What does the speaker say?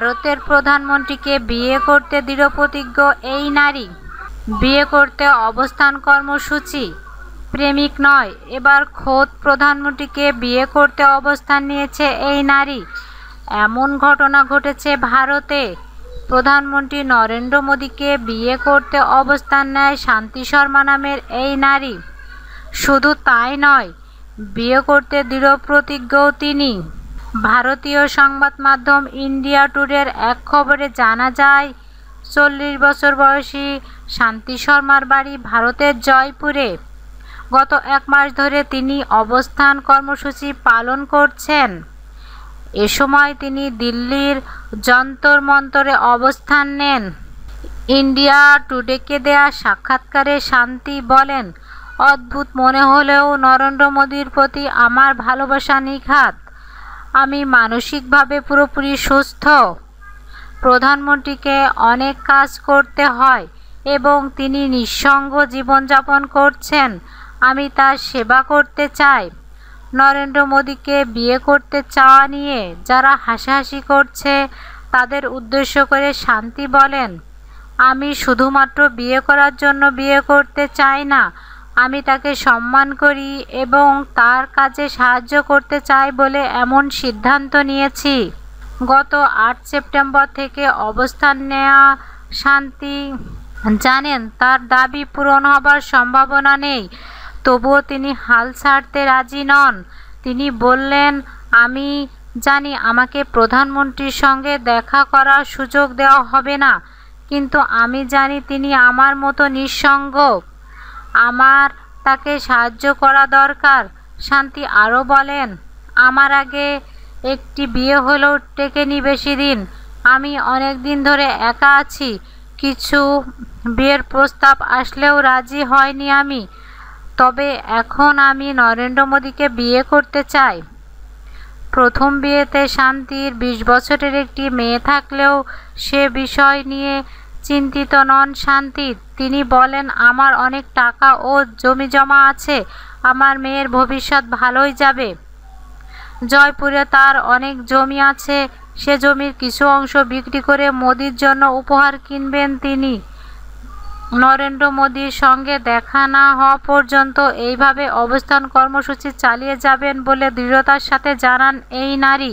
ভারতের প্রধানমন্ত্রীকে বিয়ে করতে দৃঢ়প্রতিজ্ঞ এই নারী বিয়ে করতে অবস্থান কর্মসূচি প্রেমিক নয় এবার খোদ প্রধানমন্ত্রীকে বিয়ে করতে অবস্থান নিয়েছে এই নারী এমন ঘটনা ঘটেছে ভারতে প্রধানমন্ত্রী নরেন্দ্র মোদীকে বিয়ে করতে অবস্থান নেয় শান্তি শর্মা নামের এই নারী শুধু তাই নয় বিয়ে করতে দৃঢ় প্রতিজ্ঞও তিনি ভারতীয় সংবাদ মাধ্যম ইন্ডিয়া টুডের এক খবরে জানা যায় চল্লিশ বছর বয়সী শান্তি শর্মার বাড়ি ভারতের জয়পুরে গত এক মাস ধরে তিনি অবস্থান কর্মসূচি পালন করছেন এ সময় তিনি দিল্লির যন্তর মন্তরে অবস্থান নেন ইন্ডিয়া টুডেকে দেয়া সাক্ষাৎকারে শান্তি বলেন অদ্ভুত মনে হলেও নরেন্দ্র মোদীর প্রতি আমার ভালোবাসা নিখাত আমি মানসিকভাবে পুরোপুরি সুস্থ প্রধানমন্ত্রীকে অনেক কাজ করতে হয় এবং তিনি নিঃসঙ্গ জীবনযাপন করছেন আমি তার সেবা করতে চাই নরেন্দ্র মোদীকে বিয়ে করতে চাওয়া নিয়ে যারা হাসাহাসি করছে তাদের উদ্দেশ্য করে শান্তি বলেন আমি শুধুমাত্র বিয়ে করার জন্য বিয়ে করতে চাই না আমি তাকে সম্মান করি এবং তার কাজে সাহায্য করতে চাই বলে এমন সিদ্ধান্ত নিয়েছি গত আট সেপ্টেম্বর থেকে অবস্থান নেয়া শান্তি জানেন তার দাবি পূরণ হবার সম্ভাবনা নেই তবুও তিনি হাল ছাড়তে রাজি নন তিনি বললেন আমি জানি আমাকে প্রধানমন্ত্রীর সঙ্গে দেখা করার সুযোগ দেওয়া হবে না কিন্তু আমি জানি তিনি আমার মতো নিঃসঙ্গ আমার তাকে সাহায্য করা দরকার শান্তি আরও বলেন আমার আগে একটি বিয়ে হলেও টেকেনি বেশি দিন আমি অনেক দিন ধরে একা আছি কিছু বিয়ের প্রস্তাব আসলেও রাজি হয়নি আমি তবে এখন আমি নরেন্দ্র মোদীকে বিয়ে করতে চাই প্রথম বিয়েতে শান্তির বিশ বছরের একটি মেয়ে থাকলেও সে বিষয় নিয়ে চিন্তিত নন শান্তি তিনি বলেন আমার অনেক টাকা ও জমি জমা আছে আমার মেয়ের ভবিষ্যৎ ভালোই যাবে জয়পুরে তার অনেক জমি আছে সে জমির কিছু অংশ বিক্রি করে মোদির জন্য উপহার কিনবেন তিনি নরেন্দ্র মোদির সঙ্গে দেখা না হওয়া পর্যন্ত এইভাবে অবস্থান কর্মসূচি চালিয়ে যাবেন বলে দৃঢ়তার সাথে জানান এই নারী